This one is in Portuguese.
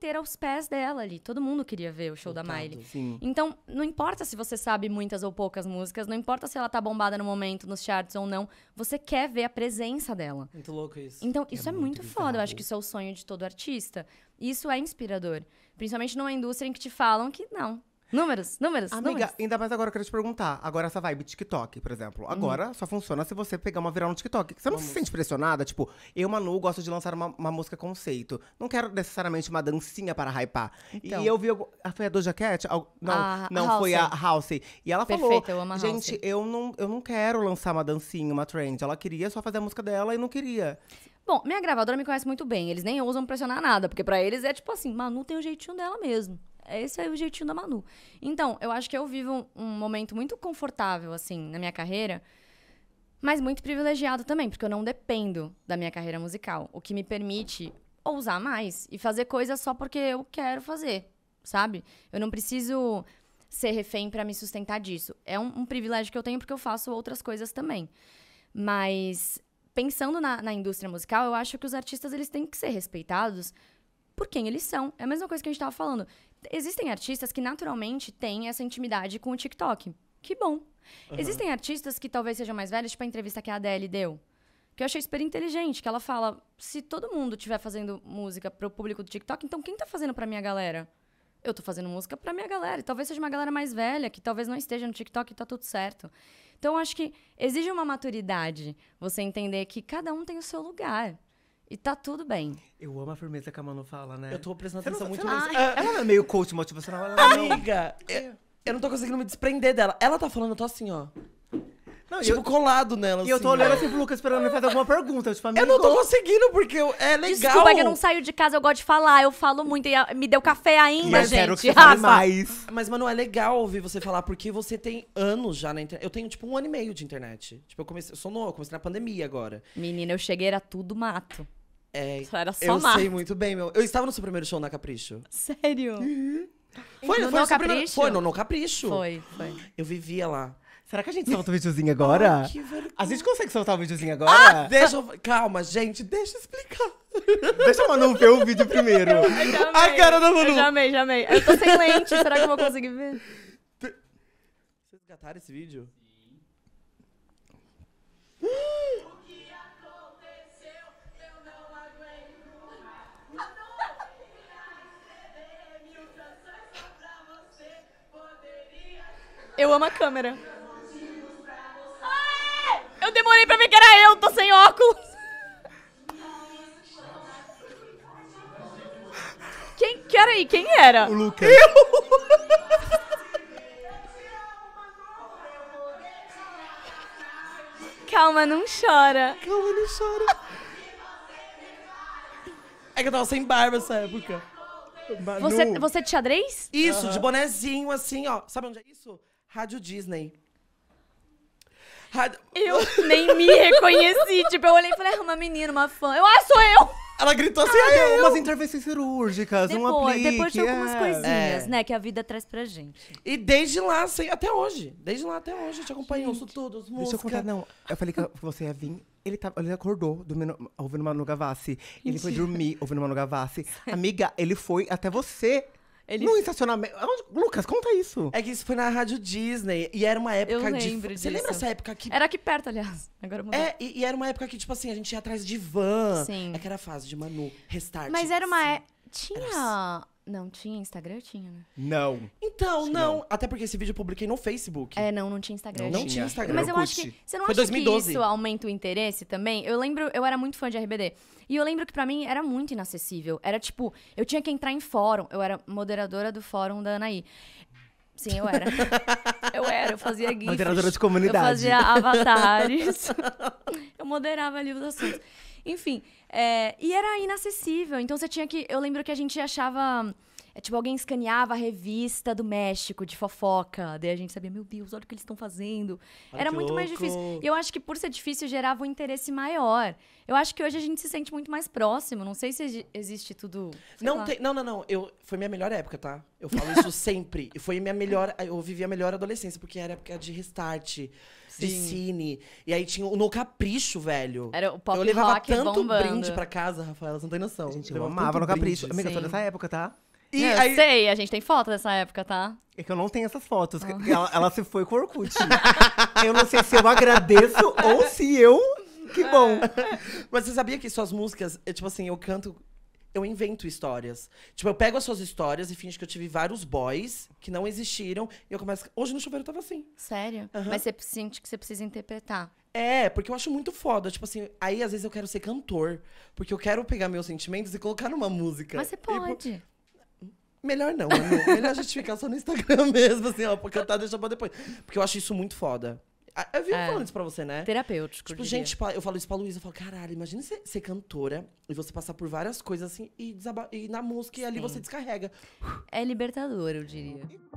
inteira aos pés dela ali. Todo mundo queria ver o show da Miley. Sim. Então, não importa se você sabe muitas ou poucas músicas, não importa se ela tá bombada no momento, nos charts ou não, você quer ver a presença dela. Muito louco isso. Então, é isso é, é muito, muito foda. Eu acho que isso é o sonho de todo artista. Isso é inspirador. Principalmente numa indústria em que te falam que não, Números, números, Amiga, números. ainda mais agora eu quero te perguntar. Agora essa vibe TikTok, por exemplo. Hum. Agora hum. só funciona se você pegar uma viral no TikTok. Você não Vamos. se sente pressionada? Tipo, eu, Manu, gosto de lançar uma, uma música conceito. Não quero necessariamente uma dancinha para hypar. Então. E eu vi... Ah, foi a Doja Cat? Não, a não foi a House. E ela Perfeita, falou... Eu amo a Gente, eu não, eu não quero lançar uma dancinha, uma trend. Ela queria só fazer a música dela e não queria. Bom, minha gravadora me conhece muito bem. Eles nem ousam pressionar nada, porque para eles é tipo assim, Manu tem o jeitinho dela mesmo. Esse é o jeitinho da Manu. Então, eu acho que eu vivo um, um momento muito confortável, assim, na minha carreira, mas muito privilegiado também, porque eu não dependo da minha carreira musical, o que me permite ousar mais e fazer coisas só porque eu quero fazer, sabe? Eu não preciso ser refém para me sustentar disso. É um, um, privilégio que eu tenho porque eu faço outras coisas também. Mas pensando na, na, indústria musical, eu acho que os artistas eles têm que ser respeitados por quem eles são. É a mesma coisa que a gente estava falando existem artistas que naturalmente têm essa intimidade com o TikTok. Que bom. Uhum. Existem artistas que talvez sejam mais velhos, tipo a entrevista que a Adele deu. Que eu achei super inteligente, que ela fala: se todo mundo estiver fazendo música para o público do TikTok, então quem está fazendo pra minha galera? Eu estou fazendo música pra minha galera. E talvez seja uma galera mais velha, que talvez não esteja no TikTok e está tudo certo. Então, eu acho que exige uma maturidade você entender que cada um tem o seu lugar. E tá tudo bem. Eu amo a firmeza que a Manu fala, né? Eu tô prestando atenção não, tá muito nisso. Ah, ela não é meio coach motivacional, ela não. É Amiga, é. eu, eu, não tô conseguindo me desprender dela. Ela tá falando, eu tô assim, ó. Não, tipo, eu, colado nela. E eu tô assim, olhando assim pro Lucas esperando ele fazer alguma pergunta. Eu, tipo, amigo, eu não tô conseguindo, porque eu, é legal. Desculpa, é que eu não saio de casa, eu gosto de falar, eu falo muito. E me deu café ainda, Mas gente. Quero que você mais. Mas, mano, é legal ouvir você falar, porque você tem anos já na internet. Eu tenho, tipo, um ano e meio de internet. Tipo, eu comecei. Eu sou novo, comecei na pandemia agora. Menina, eu cheguei, era tudo mato. É, só era só Eu sei muito bem, meu. Eu estava no seu primeiro show na Capricho. Sério? Uhum. uhum. Foi, no, foi no Capricho? Primeiro... Foi no, no Capricho. Foi, foi. Eu vivia lá. Será que a gente solta o videozinho agora? Ai, que A gente consegue soltar o videozinho agora? Ah, deixa eu... Calma, gente, deixa eu explicar. Deixa a Manu ver o vídeo primeiro. Eu, eu já amei. A cara da Manu. Eu já amei, já amei. Eu tô sem lente, será que eu vou conseguir ver? Vocês cataram esse vídeo? Sim. Hum! Eu amo a câmera. eu demorei pra ver que era eu, tô sem óculos. Quem, pera aí, quem era? O Lucas. Eu! Calma, não chora. Calma, não chora. É que eu tava sem barba essa época. Você, você é de xadrez? Isso, de bonezinho, assim, ó. Sabe onde é isso? Rádio Disney. Rádio... Eu nem me reconheci. tipo, eu olhei e falei, ah, uma menina, uma fã. Eu, ah, sou eu! Ela gritou assim, ah, é, umas intervenções cirúrgicas, depois, um aplique. Depois de algumas é. coisinhas, é. né, que a vida traz pra gente. E desde lá, assim, até hoje. Desde lá até hoje, eu te acompanho, gente. os música. Deixa eu contar, não. Eu falei que você ia vir, ele, tá, ele acordou dormindo, ouvindo Manu Gavassi. Ele foi dormir ouvindo Manu Gavassi. Amiga, ele foi até você. Ele... No estacionamento. Lucas, conta isso. É que isso foi na Rádio Disney. E era uma época Eu lembro de. Disso. Você lembra essa época que. Era aqui perto, aliás. Agora mudou. É, e, e, era uma época que, tipo assim, a gente ia atrás de van. Sim. É que era fase de Manu, restart. Mas tipo, era uma. Sim. É, tinha. Era... Não, tinha Instagram? Tinha, né? Não. Então, não. não. Até porque esse vídeo eu publiquei no Facebook. É, não, não tinha Instagram. Não, não tinha. tinha. Instagram. Mas eu Orkut. acho que. Você não Foi acha 2012. que isso aumenta o interesse também? Eu lembro, eu era muito fã de RBD. E eu lembro que para mim era muito inacessível. Era tipo, eu tinha que entrar em fórum. Eu era moderadora do fórum da Anaí. Sim, eu era. eu era, eu fazia gifs. Moderadora de comunidade. Eu fazia avatares. eu moderava ali os assuntos. Enfim, é, e era inacessível. Então você tinha que. Eu lembro que a gente achava é tipo, alguém escaneava a revista do México de fofoca. Daí a gente sabia, meu Deus, olha o que eles estão fazendo. Ai, Era muito louco. mais difícil. E eu acho que por ser difícil gerava um interesse maior. Eu acho que hoje a gente se sente muito mais próximo. Não sei se existe tudo. Não, tem, não, não, não. Eu, foi minha melhor época, tá? Eu falo isso sempre. E Foi minha melhor. Eu vivi a melhor adolescência, porque era época de restart, Sim. de cine. E aí tinha o No Capricho, velho. Era o pop Eu levava rock tanto bombando. brinde pra casa, Rafael, você não tem noção. gente, eu, eu amava No Capricho. Brinde. Amiga, Sim. eu tô nessa época, tá? E aí... sei, a gente tem foto dessa época, tá? É que eu não tenho essas fotos. Ah. Ela, ela, se foi com o Orkut. eu não sei se eu agradeço ou se eu. Que bom. Mas você sabia que suas músicas, é, tipo assim, eu canto. Eu invento histórias. Tipo, eu pego as suas histórias e finge que eu tive vários boys que não existiram. E eu começo. Hoje no chuveiro eu tava assim. Sério? Uhum. Mas você sente que você precisa interpretar. É, porque eu acho muito foda. Tipo assim, aí às vezes eu quero ser cantor. Porque eu quero pegar meus sentimentos e colocar numa música. Mas você tipo, pode. E, Melhor não, amor. Melhor a gente ficar só no Instagram mesmo, assim, ó, pra cantar, deixar pra depois. Porque eu acho isso muito foda. Ah, eu vi é, falando isso pra você, né? Terapêutico. Tipo, diria. gente, eu falo isso pra Luísa, eu falo, caralho, imagina você ser cantora e você passar por várias coisas assim e, desaba e na música e ali Sim. você descarrega. É libertador, eu diria.